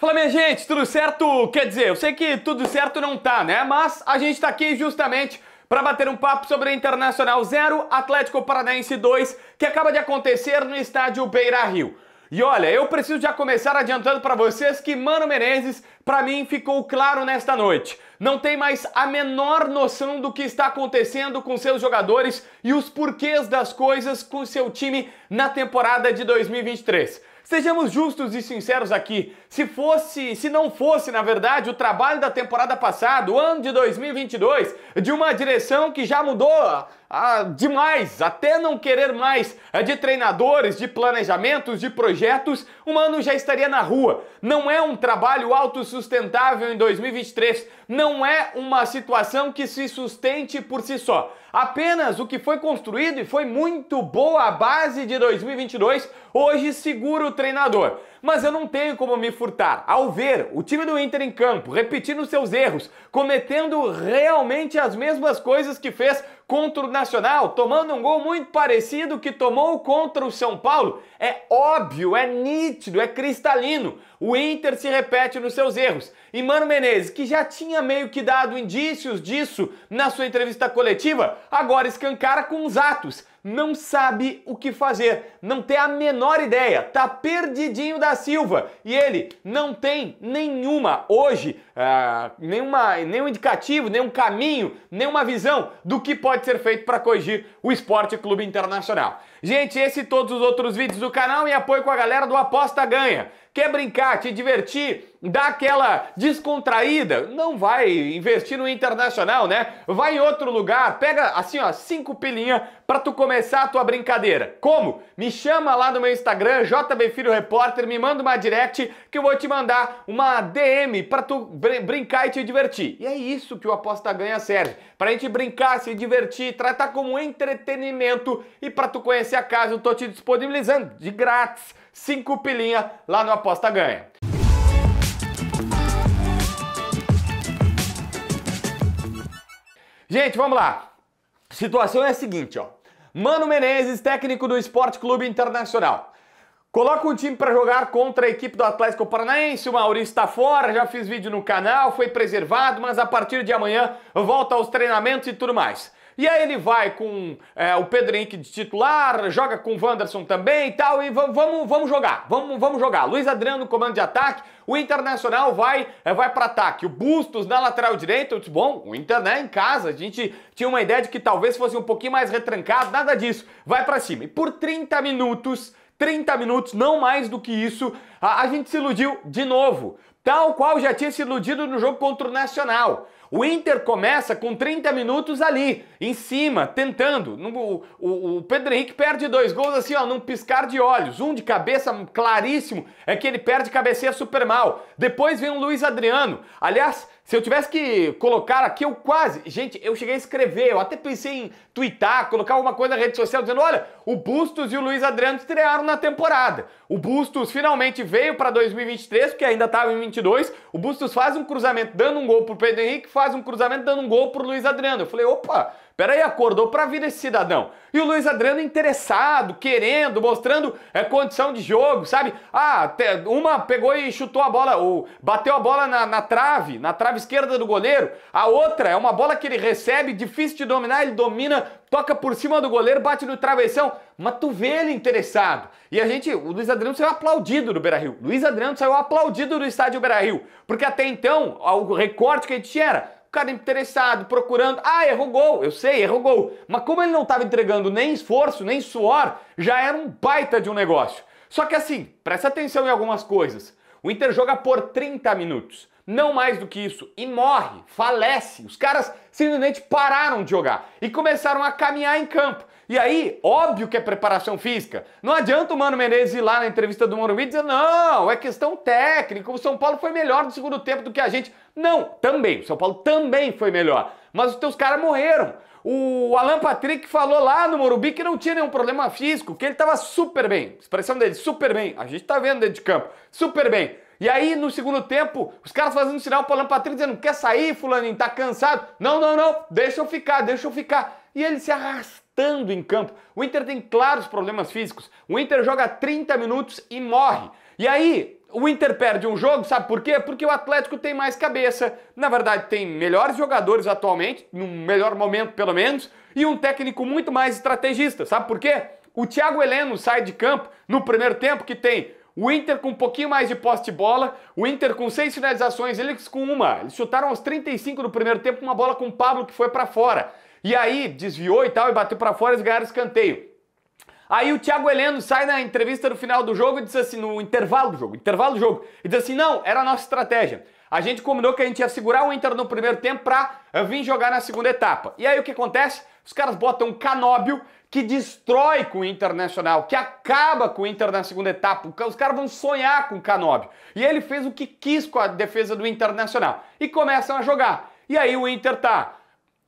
Fala minha gente, tudo certo? Quer dizer, eu sei que tudo certo não tá, né? Mas a gente tá aqui justamente para bater um papo sobre a Internacional 0, Atlético Paranaense 2, que acaba de acontecer no estádio Beira Rio. E olha, eu preciso já começar adiantando para vocês que Mano Menezes, para mim, ficou claro nesta noite. Não tem mais a menor noção do que está acontecendo com seus jogadores e os porquês das coisas com seu time na temporada de 2023. Sejamos justos e sinceros aqui, se fosse, se não fosse, na verdade, o trabalho da temporada passada, o ano de 2022, de uma direção que já mudou ah, demais, até não querer mais é, de treinadores, de planejamentos, de projetos, o Mano já estaria na rua. Não é um trabalho autossustentável em 2023, não é uma situação que se sustente por si só. Apenas o que foi construído e foi muito boa a base de 2022, hoje segura o treinador mas eu não tenho como me furtar ao ver o time do Inter em campo repetindo seus erros, cometendo realmente as mesmas coisas que fez contra o Nacional, tomando um gol muito parecido que tomou contra o São Paulo. É óbvio, é nítido, é cristalino. O Inter se repete nos seus erros. E Mano Menezes, que já tinha meio que dado indícios disso na sua entrevista coletiva, agora escancara com os atos não sabe o que fazer, não tem a menor ideia, tá perdidinho da Silva e ele não tem nenhuma hoje, ah, nenhuma, nenhum indicativo, nenhum caminho, nenhuma visão do que pode ser feito para corrigir o Esporte Clube Internacional. Gente, esse e todos os outros vídeos do canal e apoio com a galera do Aposta Ganha. Quer brincar, te divertir, dar aquela descontraída? Não vai investir no internacional, né? Vai em outro lugar, pega assim, ó, cinco pilinha para tu começar a tua brincadeira. Como? Me chama lá no meu Instagram, JBFilho Repórter, me manda uma direct que eu vou te mandar uma DM para tu br brincar e te divertir. E é isso que o Aposta Ganha serve, pra gente brincar, se divertir, tratar como entretenimento e para tu conhecer Nesse é acaso, eu tô te disponibilizando de grátis 5 pilinha lá no Aposta Ganha. Gente, vamos lá. A situação é a seguinte, ó. Mano Menezes, técnico do Esporte Clube Internacional. Coloca um time para jogar contra a equipe do Atlético Paranaense. O Maurício está fora, já fiz vídeo no canal, foi preservado, mas a partir de amanhã volta aos treinamentos e tudo mais. E aí ele vai com é, o Pedro Henrique de titular, joga com o Wanderson também e tal, e vamos, vamos jogar, vamos, vamos jogar. Luiz Adriano no comando de ataque, o Internacional vai, é, vai para ataque. O Bustos na lateral direita, eu disse, bom, o Inter né, em casa, a gente tinha uma ideia de que talvez fosse um pouquinho mais retrancado, nada disso. Vai para cima. E por 30 minutos, 30 minutos, não mais do que isso, a, a gente se iludiu de novo. Tal qual já tinha se iludido no jogo contra o Nacional. O Inter começa com 30 minutos ali, em cima, tentando. O, o, o Pedro Henrique perde dois gols assim, ó, num piscar de olhos. Um de cabeça claríssimo, é que ele perde cabeceia super mal. Depois vem o Luiz Adriano. Aliás, se eu tivesse que colocar aqui, eu quase. Gente, eu cheguei a escrever, eu até pensei em twittar, colocar alguma coisa na rede social dizendo: olha, o Bustos e o Luiz Adriano estrearam na temporada. O Bustos finalmente veio para 2023, porque ainda estava em 22. O Bustos faz um cruzamento dando um gol pro Pedro Henrique, faz um cruzamento dando um gol pro Luiz Adriano. Eu falei: opa, Peraí, acordou pra vida esse cidadão. E o Luiz Adriano interessado, querendo, mostrando é, condição de jogo, sabe? Ah, uma pegou e chutou a bola, ou bateu a bola na, na trave, na trave esquerda do goleiro. A outra é uma bola que ele recebe, difícil de dominar, ele domina, toca por cima do goleiro, bate no travessão. Mas tu vê ele interessado. E a gente, o Luiz Adriano saiu aplaudido do Beira-Rio. Luiz Adriano saiu aplaudido do estádio Beira-Rio. Porque até então, o recorte que a gente tinha era cara interessado, procurando. Ah, errou gol, eu sei, errou gol. Mas como ele não estava entregando nem esforço, nem suor, já era um baita de um negócio. Só que assim, presta atenção em algumas coisas. O Inter joga por 30 minutos não mais do que isso, e morre, falece. Os caras simplesmente pararam de jogar e começaram a caminhar em campo. E aí, óbvio que é preparação física. Não adianta o Mano Menezes ir lá na entrevista do Morumbi dizer não, é questão técnica, o São Paulo foi melhor no segundo tempo do que a gente. Não, também, o São Paulo também foi melhor. Mas os teus caras morreram. O Alan Patrick falou lá no Morumbi que não tinha nenhum problema físico, que ele estava super bem. Expressão dele, super bem. A gente tá vendo dentro de campo, super bem. E aí, no segundo tempo, os caras fazendo sinal para o Patrick dizendo: quer sair, Fulaninho? Tá cansado? Não, não, não, deixa eu ficar, deixa eu ficar. E ele se arrastando em campo. O Inter tem claros problemas físicos. O Inter joga 30 minutos e morre. E aí, o Inter perde um jogo, sabe por quê? Porque o Atlético tem mais cabeça. Na verdade, tem melhores jogadores atualmente, num melhor momento pelo menos, e um técnico muito mais estrategista. Sabe por quê? O Thiago Heleno sai de campo no primeiro tempo que tem o Inter com um pouquinho mais de posse de bola, o Inter com seis finalizações, eles com uma. Eles chutaram aos 35 do primeiro tempo uma bola com o Pablo que foi para fora. E aí desviou e tal e bateu para fora e ganharam escanteio. Aí o Thiago Heleno sai na entrevista no final do jogo e diz assim, no intervalo do jogo, intervalo do jogo, e diz assim: "Não, era a nossa estratégia. A gente combinou que a gente ia segurar o Inter no primeiro tempo pra eh, vir jogar na segunda etapa. E aí o que acontece? Os caras botam um canóbio que destrói com o Internacional, que acaba com o Inter na segunda etapa. Os caras vão sonhar com o canóbio. E ele fez o que quis com a defesa do Internacional. E começam a jogar. E aí o Inter tá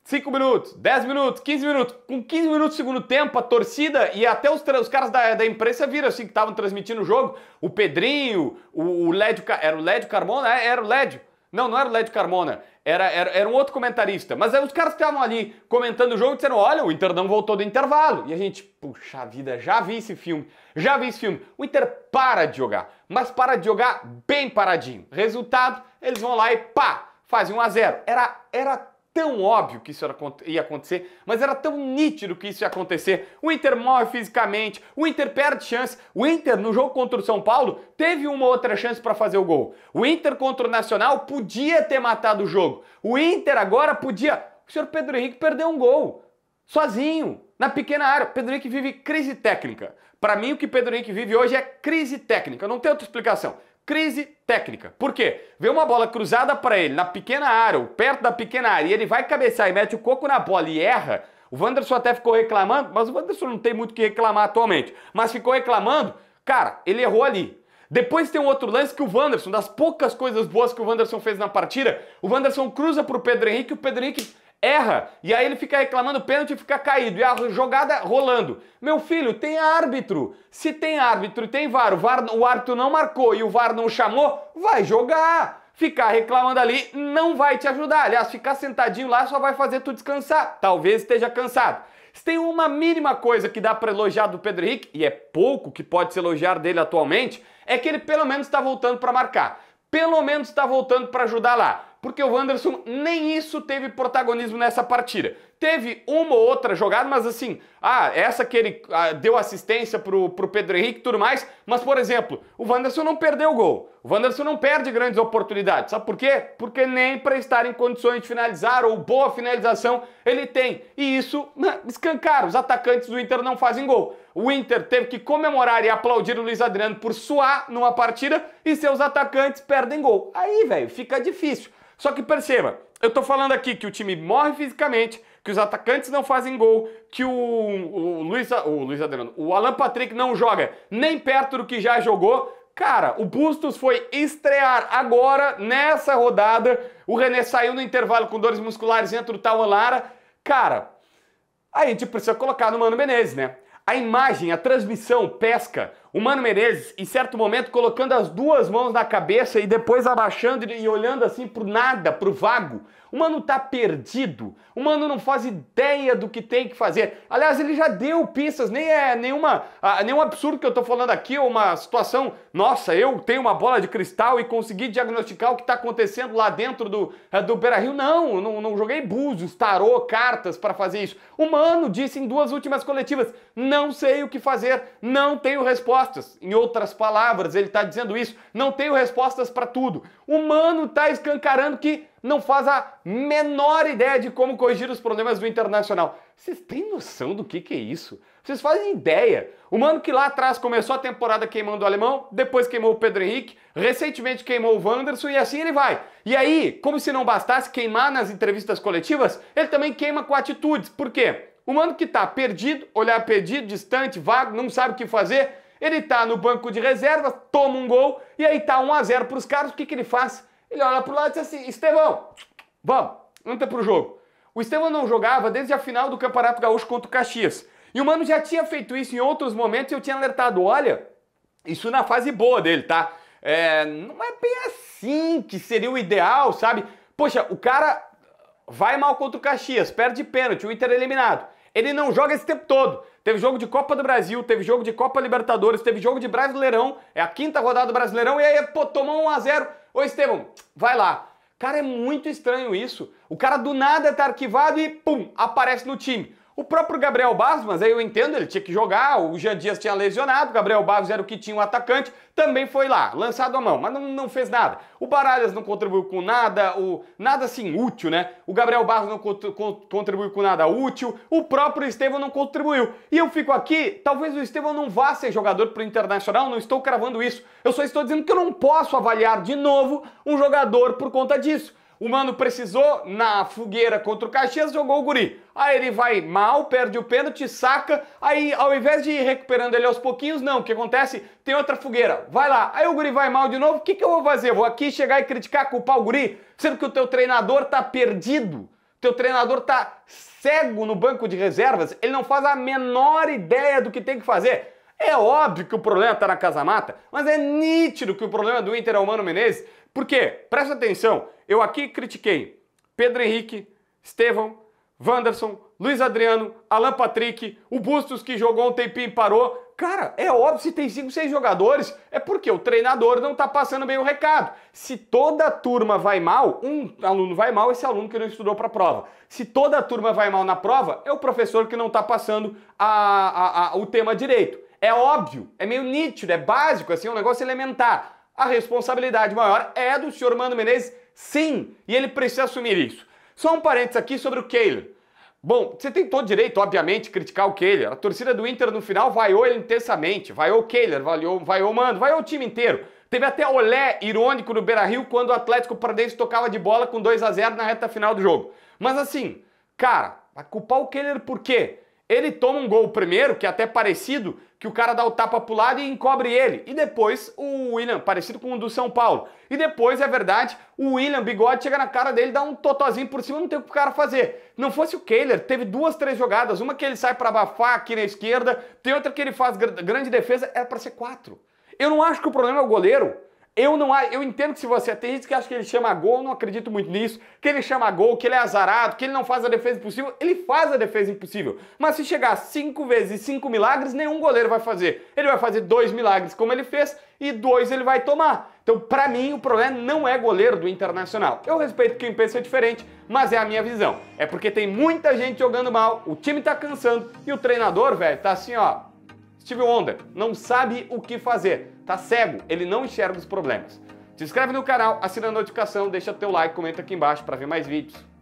5 minutos, 10 minutos, 15 minutos. Com 15 minutos do segundo tempo, a torcida e até os, os caras da, da imprensa viram assim que estavam transmitindo o jogo. O Pedrinho, o, o Lédio. Era o Lédio Carmona? É, era o Lédio. Não, não era o Lédio Carmona. Era, era, era um outro comentarista. Mas aí os caras estavam ali comentando o jogo disseram: olha, o Inter não voltou do intervalo. E a gente, puxa vida, já vi esse filme, já vi esse filme. O Inter para de jogar, mas para de jogar bem paradinho. Resultado, eles vão lá e pá, fazem 1 a 0 Era, era tão óbvio que isso ia acontecer, mas era tão nítido que isso ia acontecer. O Inter morre fisicamente, o Inter perde chance. O Inter, no jogo contra o São Paulo, teve uma outra chance para fazer o gol. O Inter contra o Nacional podia ter matado o jogo. O Inter agora podia. O senhor Pedro Henrique perdeu um gol, sozinho, na pequena área. Pedro Henrique vive crise técnica. Para mim, o que Pedro Henrique vive hoje é crise técnica, não tem outra explicação. Crise técnica. Por quê? Vê uma bola cruzada para ele na pequena área, ou perto da pequena área, e ele vai cabeçar e mete o coco na bola e erra. O Wanderson até ficou reclamando, mas o Wanderson não tem muito o que reclamar atualmente. Mas ficou reclamando, cara, ele errou ali. Depois tem um outro lance que o Wanderson, das poucas coisas boas que o Wanderson fez na partida, o Wanderson cruza para o Pedro Henrique, o Pedro Henrique erra. E aí ele fica reclamando pênalti fica caído. E a jogada rolando. Meu filho, tem árbitro. Se tem árbitro e tem VAR, o, VAR, o árbitro não marcou e o VAR não chamou, vai jogar. Ficar reclamando ali não vai te ajudar. Aliás, ficar sentadinho lá só vai fazer tu descansar. Talvez esteja cansado. Se tem uma mínima coisa que dá para elogiar do Pedro Henrique, e é pouco que pode se elogiar dele atualmente, é que ele pelo menos está voltando para marcar. Pelo menos está voltando para ajudar lá porque o Wanderson nem isso teve protagonismo nessa partida. Teve uma ou outra jogada, mas assim, ah, essa que ele ah, deu assistência pro, pro Pedro Henrique e tudo mais, mas por exemplo, o Wanderson não perdeu o gol. O Wanderson não perde grandes oportunidades. Sabe por quê? Porque nem para estar em condições de finalizar ou boa finalização ele tem. E isso, né, escancar, os atacantes do Inter não fazem gol. O Inter teve que comemorar e aplaudir o Luiz Adriano por suar numa partida e seus atacantes perdem gol. Aí, velho, fica difícil. Só que perceba, eu tô falando aqui que o time morre fisicamente, que os atacantes não fazem gol, que o, o, Luiz, o Luiz Adriano, o Alan Patrick não joga nem perto do que já jogou. Cara, o Bustos foi estrear agora, nessa rodada. O René saiu no intervalo com dores musculares dentro do Tauan Lara. Cara, a gente precisa colocar no Mano Menezes, né? A imagem, a transmissão pesca o Mano Menezes, em certo momento, colocando as duas mãos na cabeça e depois abaixando e olhando assim pro nada, pro vago. O Mano tá perdido. O Mano não faz ideia do que tem que fazer. Aliás, ele já deu pistas, nem é nenhuma, ah, nenhum absurdo que eu tô falando aqui, ou uma situação, nossa, eu tenho uma bola de cristal e consegui diagnosticar o que tá acontecendo lá dentro do, eh, do Beira Rio. Não, não, não joguei búzios, tarô, cartas para fazer isso. O Mano disse em duas últimas coletivas: não sei o que fazer, não tenho resposta respostas. Em outras palavras, ele está dizendo isso. Não tenho respostas para tudo. O mano está escancarando que não faz a menor ideia de como corrigir os problemas do internacional. Vocês têm noção do que, que é isso? Vocês fazem ideia. O mano que lá atrás começou a temporada queimando o alemão, depois queimou o Pedro Henrique, recentemente queimou o Wanderson e assim ele vai. E aí, como se não bastasse queimar nas entrevistas coletivas, ele também queima com atitudes. Por quê? O mano que está perdido, olhar perdido, distante, vago, não sabe o que fazer, ele está no banco de reserva, toma um gol e aí tá 1 a 0 para os caras. O que, que ele faz? Ele olha pro lado e diz assim: Estevão, vamos, anda pro jogo. O Estevão não jogava desde a final do Campeonato Gaúcho contra o Caxias. E o Mano já tinha feito isso em outros momentos e eu tinha alertado: olha, isso na fase boa dele, tá? É, não é bem assim que seria o ideal, sabe? Poxa, o cara vai mal contra o Caxias, perde pênalti, o Inter é eliminado. Ele não joga esse tempo todo. Teve jogo de Copa do Brasil, teve jogo de Copa Libertadores, teve jogo de Brasileirão, é a quinta rodada do Brasileirão, e aí, pô, tomou 1 a 0 Ô, Estevão, vai lá. Cara, é muito estranho isso. O cara do nada é tá arquivado e, pum, aparece no time. O próprio Gabriel Barros, mas aí eu entendo, ele tinha que jogar, o Jean Dias tinha lesionado, Gabriel Barros era o que tinha o um atacante, também foi lá, lançado a mão, mas não, não, fez nada. O Baralhas não contribuiu com nada, o, nada assim útil, né? O Gabriel Barros não contribuiu com nada útil, o próprio Estevão não contribuiu. E eu fico aqui, talvez o Estevão não vá ser jogador pro Internacional, não estou cravando isso. Eu só estou dizendo que eu não posso avaliar de novo um jogador por conta disso. O mano precisou na fogueira contra o Caxias, jogou o guri. Aí ele vai mal, perde o pênalti, saca. Aí ao invés de ir recuperando ele aos pouquinhos, não. O que acontece? Tem outra fogueira. Vai lá. Aí o guri vai mal de novo. O que, que eu vou fazer? Vou aqui chegar e criticar, culpar o guri? Sendo que o teu treinador tá perdido. Teu treinador tá cego no banco de reservas. Ele não faz a menor ideia do que tem que fazer. É óbvio que o problema está na casa-mata. mas é nítido que o problema do Inter é o Mano Menezes. Por quê? Presta atenção, eu aqui critiquei Pedro Henrique, Estevão, Wanderson, Luiz Adriano, Alan Patrick, o Bustos que jogou um tempinho e parou. Cara, é óbvio, se tem 5, 6 jogadores, é porque o treinador não tá passando bem o recado. Se toda a turma vai mal, um aluno vai mal, esse aluno que não estudou para a prova. Se toda a turma vai mal na prova, é o professor que não tá passando a, a, a, o tema direito. É óbvio, é meio nítido, é básico, assim, é um negócio elementar a responsabilidade maior é do senhor Mano Menezes, sim, e ele precisa assumir isso. Só um parênteses aqui sobre o Keylor. Bom, você tem todo direito, obviamente, criticar o Keylor. A torcida do Inter no final vaiou ele intensamente, vaiou o Keylor, vaiou, vaiou o Mano, vaiou o time inteiro. Teve até olé irônico no Beira-Rio quando o Atlético Paranaense tocava de bola com 2 a 0 na reta final do jogo. Mas assim, cara, vai culpar o Keller por quê? Ele toma um gol primeiro, que é até parecido, que o cara dá o tapa pro lado e encobre ele. E depois o William, parecido com o do São Paulo. E depois, é verdade, o William Bigode chega na cara dele, dá um totozinho por cima, não tem o que o cara fazer. Não fosse o Kehler, teve duas, três jogadas. Uma que ele sai para abafar aqui na esquerda, tem outra que ele faz grande defesa, era é para ser quatro. Eu não acho que o problema é o goleiro. Eu não eu entendo que se você tem gente que acha que ele chama gol, não acredito muito nisso, que ele chama gol, que ele é azarado, que ele não faz a defesa impossível, ele faz a defesa impossível. Mas se chegar cinco vezes cinco milagres, nenhum goleiro vai fazer. Ele vai fazer dois milagres como ele fez e dois ele vai tomar. Então, para mim, o problema não é goleiro do Internacional. Eu respeito quem pensa diferente, mas é a minha visão. É porque tem muita gente jogando mal, o time tá cansando e o treinador, velho, tá assim, ó, Steve Wonder, não sabe o que fazer tá cego, ele não enxerga os problemas. Se inscreve no canal, assina a notificação, deixa teu like, comenta aqui embaixo para ver mais vídeos.